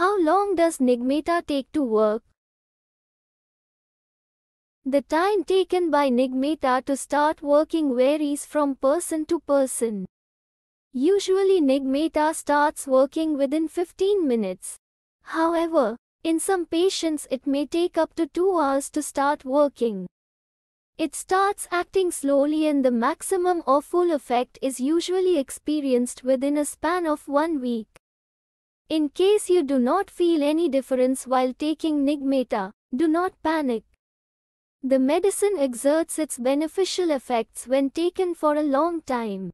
How long does Nigmeta take to work? The time taken by Nigmeta to start working varies from person to person. Usually Nigmeta starts working within 15 minutes. However, in some patients it may take up to 2 hours to start working. It starts acting slowly and the maximum or full effect is usually experienced within a span of one week. In case you do not feel any difference while taking Nigmata, do not panic. The medicine exerts its beneficial effects when taken for a long time.